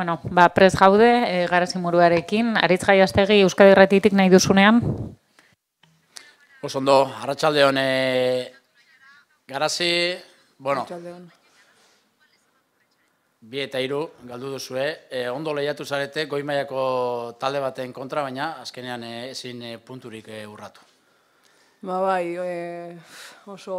Bueno, ba, prez gaude, e, eh, garazi muruarekin. Aritz gai astegi, Euskadi nahi duzunean? Osondo, haratxalde hone eh, garazi, bueno, bi eta iru, galdu duzue, e, ondo lehiatu zarete, goimaiako talde baten kontra, baina azkenean ezin punturik e, urratu. Ba bai, e, oso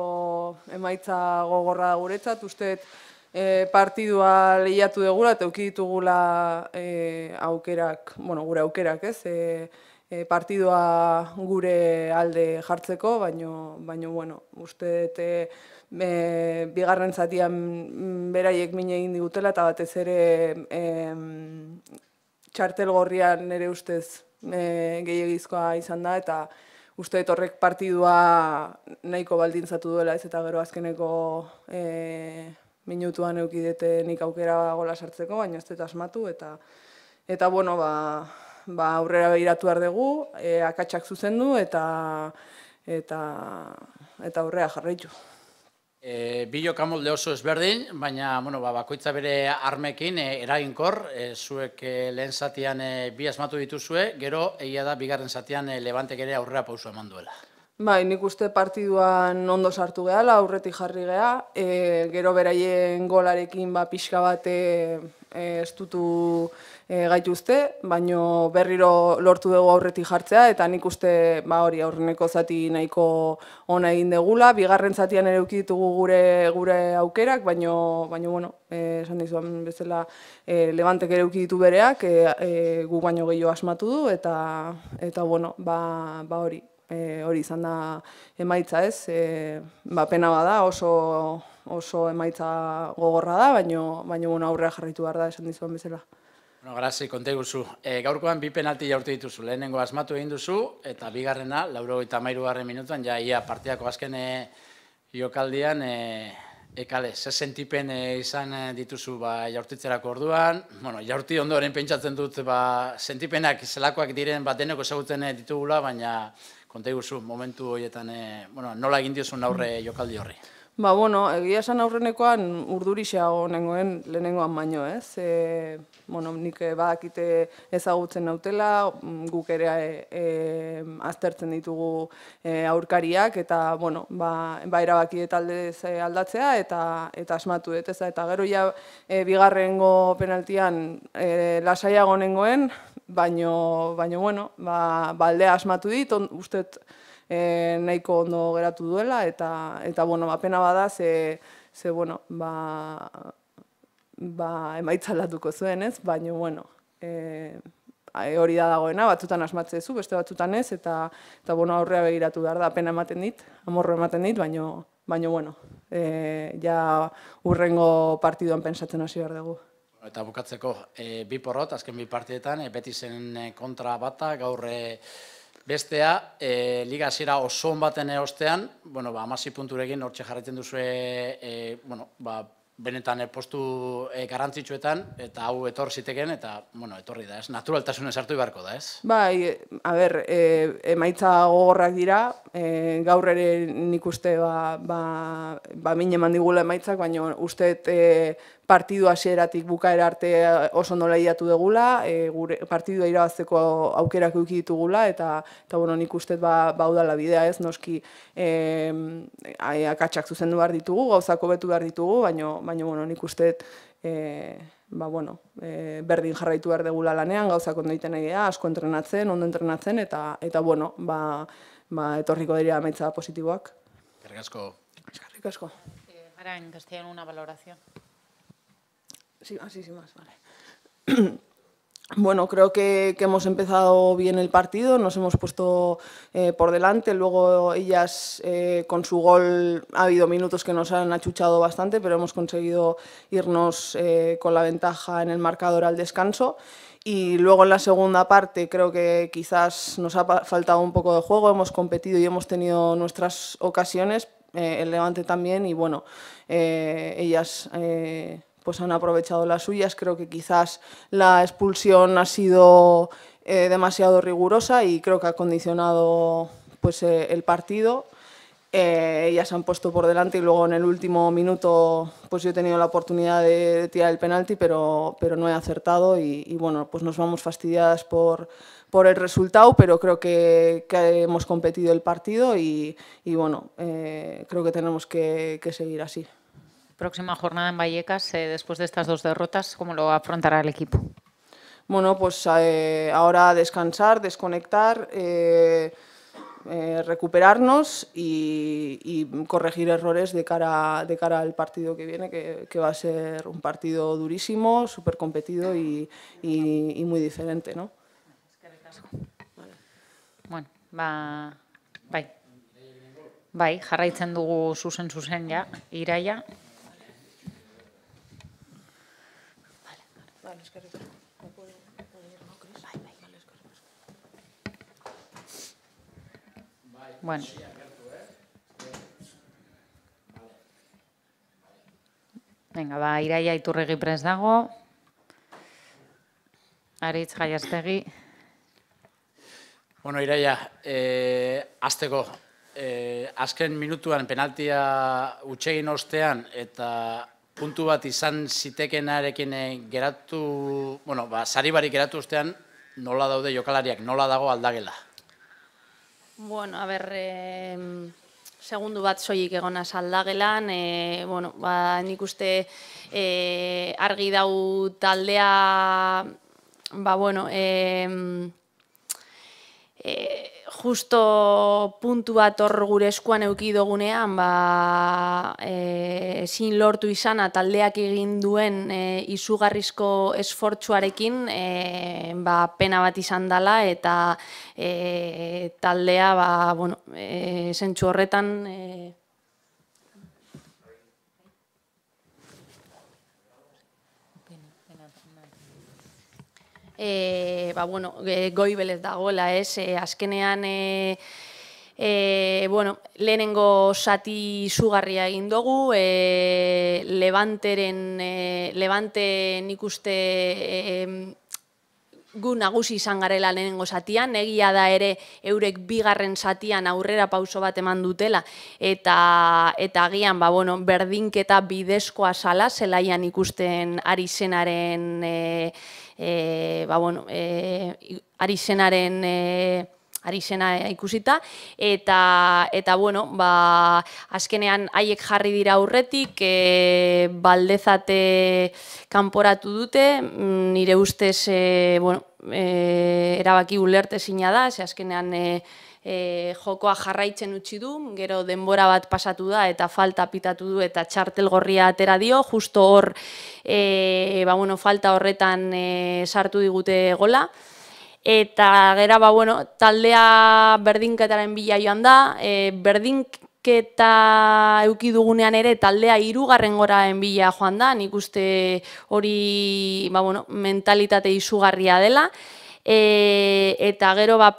emaitza gogorra guretzat, usteet, e, partidua lehiatu degula eta ukiditugula e, eh, aukerak, bueno, gure aukerak, ez, e, e, partidua gure alde jartzeko, baino, baino bueno, uste dute bigarren zatian mm, beraiek mine egin digutela eta batez ere e, txartel gorrian ere ustez e, gehiagizkoa izan da eta uste dut horrek partidua nahiko baldintzatu duela ez eta gero azkeneko e, minutuan eukidete nik aukera gola sartzeko, baina ez dut asmatu, eta, eta bueno, ba, ba aurrera behiratu ardegu, e, zuzen du, eta, eta, eta aurrea jarraitu. E, Bilo kamolde oso ezberdin, baina bueno, ba, bakoitza bere armekin e, eraginkor, e, zuek e, lehen zatean bi asmatu dituzue, gero egia da bigarren zatean e, levantek ere aurrera pausua eman Bai, nik uste partiduan ondo sartu gehala, aurretik jarri geha, e, gero beraien golarekin ba, pixka bat e, e estutu e, gaituzte, baino berriro lortu dugu aurretik jartzea, eta nik uste ba, hori aurreneko zati nahiko ona egin degula, bigarren zatian ere ukitugu gure, gure aukerak, baino, baino bueno, e, esan dizuan bezala e, levantek ere ukitu bereak, e, e, gu baino gehiago asmatu du, eta, eta bueno, ba, ba hori, e, hori izan da emaitza ez, e, ba, pena bada oso, oso emaitza gogorra da, baino, baino bueno, aurrera jarritu behar da esan dizuan bezala. Bueno, Grazi, konte guzu. E, eh, gaurkoan bi penalti jaurti dituzu, lehenengo asmatu egin duzu, eta bigarrena garrena, lauro eta mairu garren minutuan, ja ia partiako azken jokaldian e, Ekale, eh, ze sentipen eh, izan eh, dituzu ba, jaurtitzerako orduan. Bueno, jaurti ondo pentsatzen dut, ba, sentipenak zelakoak diren bat deneko ezagutzen ditugula, baina konta momentu horietan bueno, nola egin diozun aurre jokaldi horri. Ba, bueno, egia esan aurrenekoan urdurixea nengoen lehenengoan baino, ez? E, bueno, nik badakite ezagutzen nautela, guk ere e, aztertzen ditugu e, aurkariak, eta, bueno, ba, ba erabaki eta e, aldatzea, eta eta asmatu dut, Eta gero ja, e, bigarrengo penaltian e, lasaiago nengoen, baino, baino, bueno, ba, baldea ba asmatu dit, on, ustet, e, nahiko ondo geratu duela eta eta bueno, ba pena bada ze ze bueno, ba ba emaitza zuen, ez? Baino bueno, e, hori da dagoena, batzutan asmatze beste batzutan ez, eta, eta bueno, aurrea begiratu behar da, pena ematen dit, amorro ematen dit, baino, baino bueno, e, ja urrengo partiduan pensatzen hasi behar dugu. Eta bukatzeko, e, bi porrot, azken bi partidetan, beti zen kontra bata, gaur Bestea, e, liga hasiera oso baten ostean, bueno, ba, amasi punturekin hortxe jarraitzen duzu, e, eh, bueno, ba, benetan e, postu e, garantzitsuetan, eta hau etor ziteken, eta, bueno, etorri da, ez? Naturaltasun esartu ibarko da, ez? Bai, a ber, e, emaitza gogorrak dira, e, gaur ere nik uste, ba, ba, ba mine mandigula emaitzak, baina uste, e, partidu hasieratik bukaera arte eh, oso nola iatu degula, e, eh, gure partidua irabazteko aukerak eduki ditugula eta eta bueno, nik uste ba baudala bidea, ez noski eh e, akatsak zuzendu behar ditugu, gauzako betu behar ditugu, baino baino bueno, nik uste e, ba, bueno, e, berdin jarraitu behar degula lanean, gauzak ondo egiten egia, asko entrenatzen, ondo entrenatzen, eta, eta bueno, ba, ba, etorriko dira amaitza positiboak. Gerrik asko. Gerrik asko. Eh, Arain, una valorazio. Sí, así ah, sí más, vale. Bueno, creo que, hemos empezado bien el partido, nos hemos puesto eh, por delante, luego ellas eh, con su gol ha habido minutos que nos han achuchado bastante, pero hemos conseguido irnos eh, con la ventaja en el marcador al descanso. Y luego en la segunda parte creo que quizás nos ha faltado un poco de juego, hemos competido y hemos tenido nuestras ocasiones, el Levante también, y bueno, ellas pues han aprovechado las suyas. Creo que quizás la expulsión ha sido eh, demasiado rigurosa y creo que ha condicionado pues, eh, el partido. Eh, ellas se han puesto por delante y luego en el último minuto pues yo he tenido la oportunidad de, tirar el penalti, pero, pero no he acertado y, bueno, pues nos vamos fastidiadas por, por el resultado, pero creo que, hemos competido el partido y, bueno, eh, creo que tenemos que seguir así próxima jornada en Vallecas, eh, después de estas dos derrotas, ¿cómo lo afrontará el equipo? Bueno, pues eh, ahora descansar, desconectar, eh, recuperarnos y, corregir errores de cara, de cara al partido que viene, que, va a ser un partido durísimo, súper competido y, muy diferente. ¿no? Bueno, va... Bye. Bai, jarraitzen dugu zuzen zuzen ja, eskerrik asko. Bai, bai, bai, bueno. Eh? Venga, ba, iraia iturregi prez dago. Aritz gaiastegi. Bueno, iraia, eh, azteko, eh, azken minutuan penaltia utxegin ostean eta puntu bat izan zitekenarekin eh, geratu, bueno, ba, sari barik geratu ustean, nola daude jokalariak, nola dago aldagela? Bueno, a ber, eh, segundu bat soilik egona aldagelan, eh, bueno, ba, nik uste eh, argi dau taldea, ba, bueno, eh, eh, justo puntu bat hor gure eskuan euki dugunean, ba, e, sin lortu izana taldeak egin duen e, izugarrizko esfortzuarekin, e, ba, pena bat izan dela eta e, taldea, ba, bueno, e, zentsu horretan... E, e, ba, bueno, eh, goi belez dagoela, ez, e, azkenean, bueno, lehenengo sati sugarria egin dugu, e, levanteren, levante nik gu nagusi izan garela lehenengo satian, egia da ere eurek bigarren satian aurrera pauso bat eman dutela, eta, eta agian, ba, bueno, berdinketa bidezkoa sala, zelaian ikusten ari zenaren... E, e, ba, bueno, e, ari zenaren e, ari zena ikusita, eta, eta bueno, ba, azkenean haiek jarri dira aurretik e, baldezate kanporatu dute, mm, nire ustez, e, bueno, e, erabaki gulertezina da, ze azkenean, e, e, jokoa jarraitzen utzi du, gero denbora bat pasatu da eta falta pitatu du eta txartel atera dio, justo hor e, ba, bueno, falta horretan e, sartu digute gola. Eta gera, ba, bueno, taldea berdinketaren bila joan da, e, berdinketa berdink euki dugunean ere taldea hirugarren gora enbila joan da, nik uste hori ba, bueno, mentalitate izugarria dela. E, eta gero ba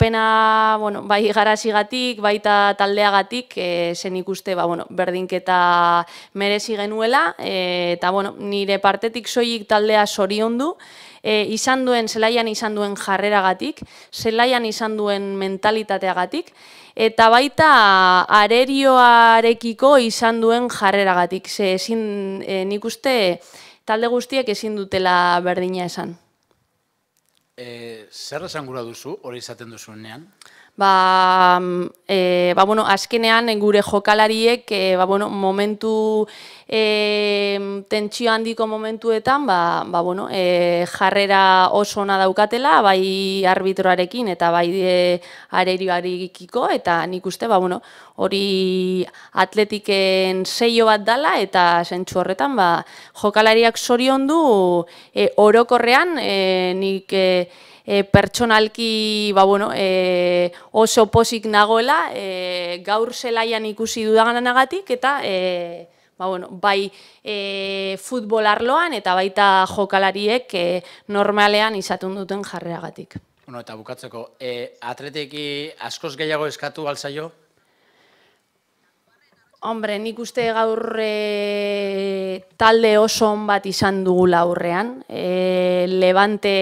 bueno, bai garasigatik, baita taldeagatik, e, zen ikuste ba bueno, berdinketa merezi genuela, e, eta bueno, nire partetik soilik taldea soriondu, e, izan duen zelaian izan duen jarreragatik, zelaian izan duen mentalitateagatik eta baita arerioarekiko izan duen jarreragatik. Ze ezin e, nik uste talde guztiek ezin dutela berdina esan. Eh, zer esan gura duzu, hori izaten duzu ba, e, ba, bueno, azkenean gure jokalariek e, ba, bueno, momentu e, tentsio handiko momentuetan ba, ba, bueno, e, jarrera oso ona daukatela bai arbitroarekin eta bai e, arerioarekiko eta nik uste ba, bueno, hori atletiken seio bat dala eta zentsu horretan ba, jokalariak zorion du e, orokorrean e, nik e, e, pertsonalki ba, bueno, e, oso posik nagoela, e, gaur zelaian ikusi dudaganagatik eta e, ba, bueno, bai e, futbol arloan eta baita jokalariek e, normalean izatun duten jarreagatik. Bueno, eta bukatzeko, e, atreteki askoz gehiago eskatu alzaio? Hombre, nik uste gaur e, talde oso on bat izan dugu laurrean. E, levante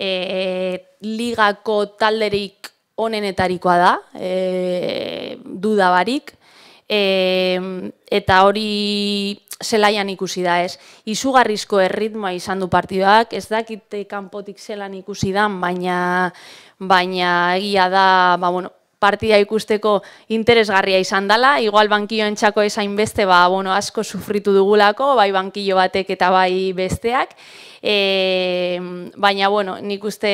e, ligako talderik onenetarikoa da, e, dudabarik, e, eta hori zelaian ikusi da ez. Izugarrizko erritmoa izan du partidoak, ez dakite kanpotik zelan ikusi dan, baina, baina egia da, ba, bueno, partida ikusteko interesgarria izan dela, igual bankioen txako esain beste, ba, bueno, asko sufritu dugulako, bai bankio batek eta bai besteak, e, baina, bueno, nik uste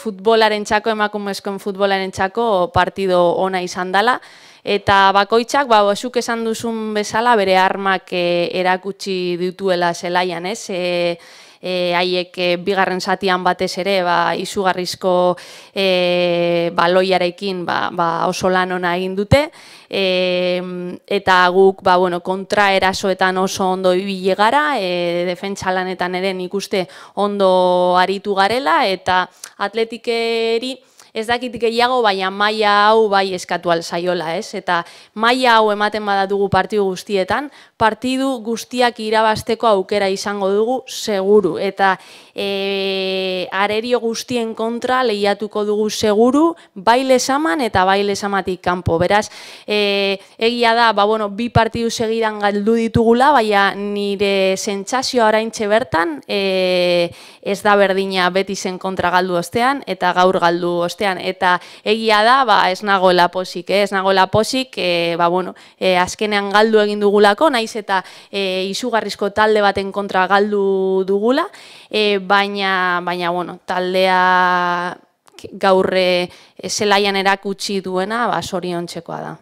futbolaren txako, emakumezkoen futbolaren txako, partido ona izan dela, eta bakoitzak, ba, bosuk esan duzun bezala, bere armak e, erakutsi dutuela zelaian, ez? E, e, haiek e, bigarren satian batez ere ba, izugarrizko e, ba, loiarekin ba, ba, oso lan hona egin dute eta guk ba, bueno, kontra erasoetan oso ondo ibile gara, e, defentsa lanetan eren ikuste ondo aritu garela eta atletikeri ez dakit gehiago, baina maila hau bai eskatu alzaiola, ez? Eta maila hau ematen badatugu partidu guztietan, partidu guztiak irabasteko aukera izango dugu, seguru. Eta e, arerio guztien kontra lehiatuko dugu seguru, baile saman eta baile samatik kanpo. Beraz, e, egia da, ba, bueno, bi partidu segidan galdu ditugula, baina nire sentsazio orain bertan e, ez da berdina beti zen kontra galdu ostean eta gaur galdu ostean. Eta egia da, ba, ez nago posik eh? ez nago e, ba, bueno, e, azkenean galdu egin dugulako, naiz eta e, izugarrizko talde baten kontra galdu dugula, e, baña baina bueno, taldea gaurre eh, zelaian erakutsi duena, ba, sorion txekoa da.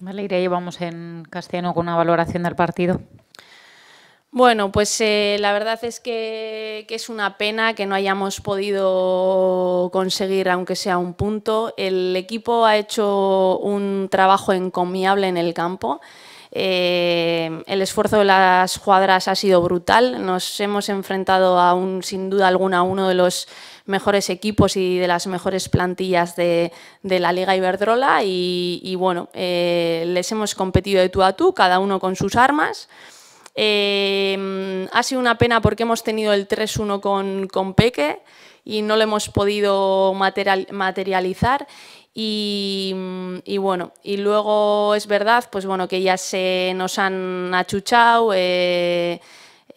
Vale, Irei, vamos en castellano con una valoración del partido. Bueno, pues eh, la verdad es que, que, es una pena que no hayamos podido conseguir, aunque sea un punto. El equipo ha hecho un trabajo encomiable en el campo. Eh, el esfuerzo de las cuadras ha sido brutal. Nos hemos enfrentado a un, sin duda alguna, uno de los mejores equipos y de las mejores plantillas de, la Liga Iberdrola y, bueno, eh, les hemos competido de tú a tú, cada uno con sus armas. Eh, ha sido una pena porque hemos tenido el 3-1 con, con Peque y no lo hemos podido materializar y, bueno, y luego es verdad, pues bueno, que ya se nos han achuchado. Eh,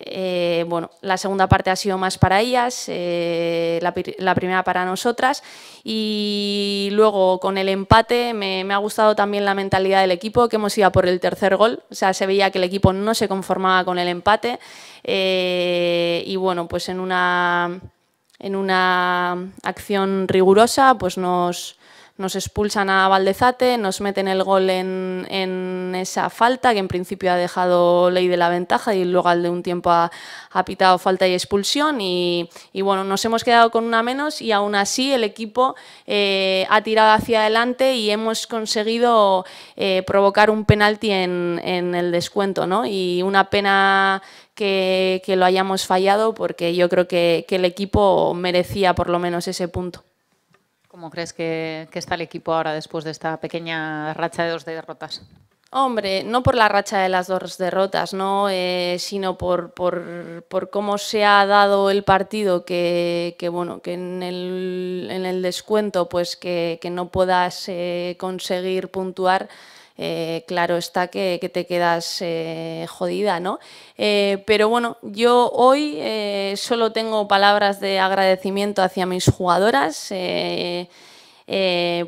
eh, bueno, la segunda parte ha sido más para ellas, eh, la, primera para nosotras. Y luego con el empate me, me, ha gustado también la mentalidad del equipo, que hemos ido por el tercer gol. O sea, se veía que el equipo no se conformaba con el empate. y bueno, pues en una, en una acción rigurosa, pues nos nos expulsan a Valdezate, nos meten el gol en, esa falta, que en principio ha dejado ley de la ventaja y luego al de un tiempo ha, pitado falta y expulsión. Y, bueno, nos hemos quedado con una menos y aún así el equipo eh, ha tirado hacia adelante y hemos conseguido eh, provocar un penalti en, el descuento, ¿no? Y una pena que, lo hayamos fallado porque yo creo que el equipo merecía por lo menos ese punto. ¿Cómo crees que, está el equipo ahora después de esta pequeña racha de dos derrotas? Hombre, no por la racha de las dos derrotas, ¿no? Eh, sino por, por, por, cómo se ha dado el partido, que, bueno, que en el, en el, descuento, pues que, que no puedas eh, conseguir puntuar. Eh, claro está que, te quedas eh, jodida, ¿no? Eh, pero bueno, yo hoy solo tengo palabras de agradecimiento hacia mis jugadoras,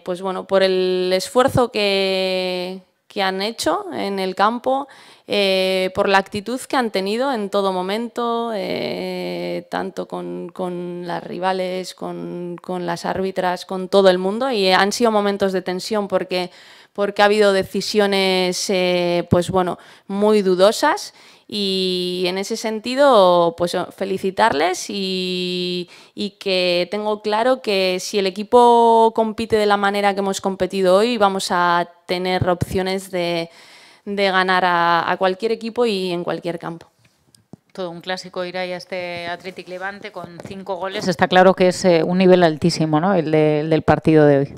pues bueno, por el esfuerzo que, han hecho en el campo, por la actitud que han tenido en todo momento, tanto con, las rivales, con, con las árbitras, con todo el mundo, y han sido momentos de tensión porque porque ha habido decisiones eh, pues bueno, muy dudosas y en ese sentido pues oh, felicitarles y, que tengo claro que si el equipo compite de la manera que hemos competido hoy vamos a tener opciones de, ganar a, cualquier equipo y en cualquier campo todo un clásico ir ahí a este Atlético Levante con cinco goles. Está claro que es eh, un nivel altísimo, ¿no? el del partido de hoy.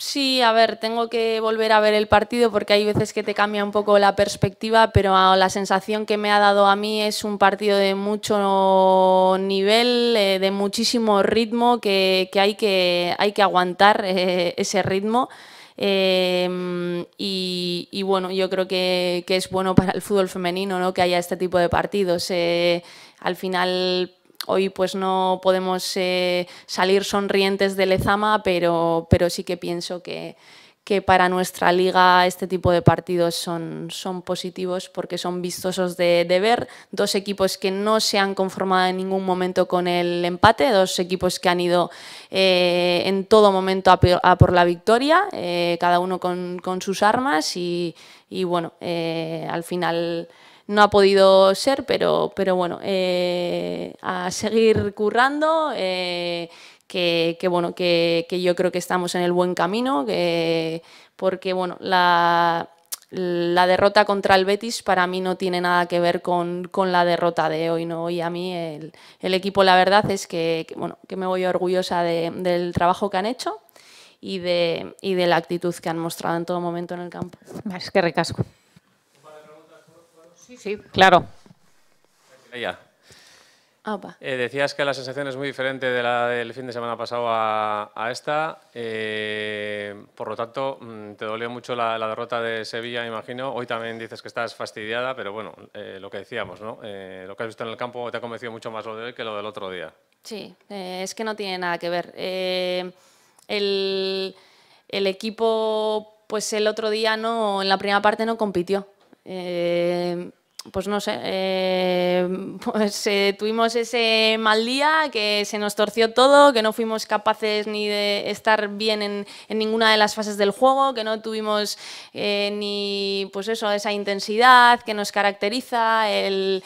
Sí, a ver, tengo que volver a ver el partido porque hay veces que te cambia un poco la perspectiva, pero la sensación que me ha dado a mí es un partido de mucho nivel, eh, de muchísimo ritmo, que, hay, que hay que aguantar eh, ese ritmo. Em, y, bueno, yo creo que, que, es bueno para el fútbol femenino ¿no? que haya este tipo de partidos. Eh, al final hoy pues no podemos eh, salir sonrientes de Lezama, pero, pero sí que pienso que, para nuestra liga este tipo de partidos son, son positivos porque son vistosos de, ver. Dos equipos que no se han conformado en ningún momento con el empate, dos equipos que han ido eh, en todo momento a, por la victoria, eh, cada uno con, sus armas y, bueno, al final no ha podido ser, pero, pero bueno, eh, a seguir currando. Eh, que, bueno, que, yo creo que estamos en el buen camino, porque bueno, la, derrota contra el Betis para mí no tiene nada que ver con, la derrota de hoy, ¿no? Y a mí el, equipo, la verdad, es que, bueno, que me voy orgullosa del trabajo que han hecho y de, y de la actitud que han mostrado en todo momento en el campo. Es que recasco. Sí, claro. Eh, decías que la sensación es muy diferente de la del fin de semana pasado a, esta. Eh, por lo tanto, mm, te dolió mucho la, derrota de Sevilla, imagino. Hoy también dices que estás fastidiada, pero bueno, eh, lo que decíamos, ¿no? lo que has visto en el campo te ha convencido mucho más lo de hoy que lo del otro día. Sí, es que no tiene nada que ver. El, equipo, pues el otro día no, en la primera parte no compitió pues no sé, eh, pues eh, tuvimos ese mal día, que se nos torció todo, que no fuimos capaces ni de estar bien en, ninguna de las fases del juego, que no tuvimos eh, ni, pues eso, esa intensidad que nos caracteriza, el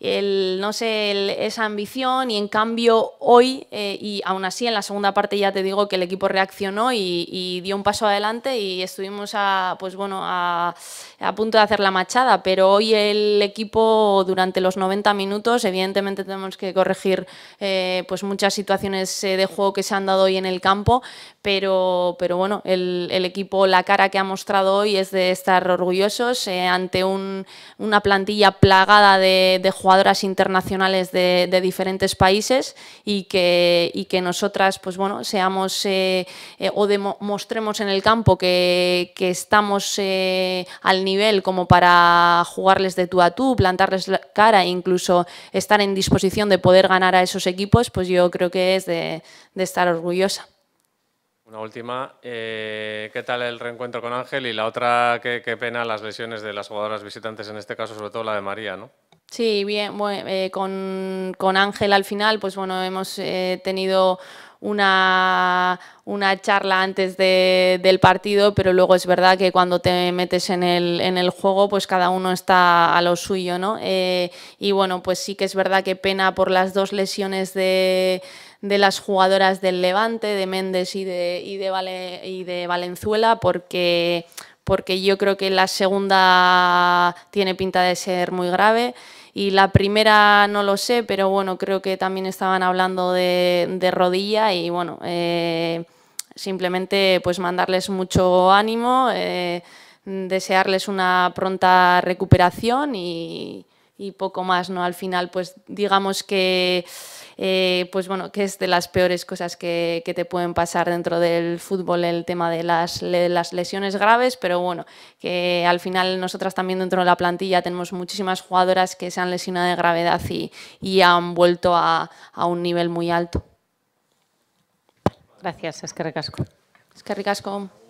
no sé, esa ambición y en cambio hoy, eh, y aún así en la segunda parte ya te digo que el equipo reaccionó y, dio un paso adelante y estuvimos a, pues bueno, a, punto de hacer la machada, pero hoy el equipo durante los 90 minutos, evidentemente tenemos que corregir eh, pues muchas situaciones eh, de juego que se han dado hoy en el campo, pero, pero bueno, el, equipo, la cara que ha mostrado hoy es de estar orgullosos ante una plantilla plagada de, de jugadoras internacionales de, diferentes países y que, que, nosotras, pues bueno, seamos eh, eh, o mostremos en el campo que, estamos eh, al nivel como para jugarles de tú a tú, plantarles cara e incluso estar en disposición de poder ganar a esos equipos, pues yo creo que es de, estar orgullosa. Una última, ¿qué tal el reencuentro con Ángel? Y la otra, qué, qué pena las lesiones de las jugadoras visitantes, en este caso sobre todo la de María, ¿no? Sí, bien, eh, con, Ángel al final, pues bueno, hemos eh, tenido una, una charla antes de, del partido, pero luego es verdad que cuando te metes en el, en el juego, pues cada uno está a lo suyo, ¿no? Eh, y bueno, pues sí que es verdad que pena por las dos lesiones de, de las jugadoras del Levante, de Méndez y de, y de, y de Valenzuela, porque porque yo creo que la segunda tiene pinta de ser muy grave y la primera no lo sé, pero bueno, creo que también estaban hablando de, rodilla y bueno, eh, simplemente pues mandarles mucho ánimo, eh, desearles una pronta recuperación y poco más, ¿no? Al final pues digamos que eh, pues bueno, que es de las peores cosas que, te pueden pasar dentro del fútbol el tema de las, lesiones graves, pero bueno, que al final nosotras también dentro de la plantilla tenemos muchísimas jugadoras que se han lesionado de gravedad y, han vuelto a, un nivel muy alto. Gracias, es que Es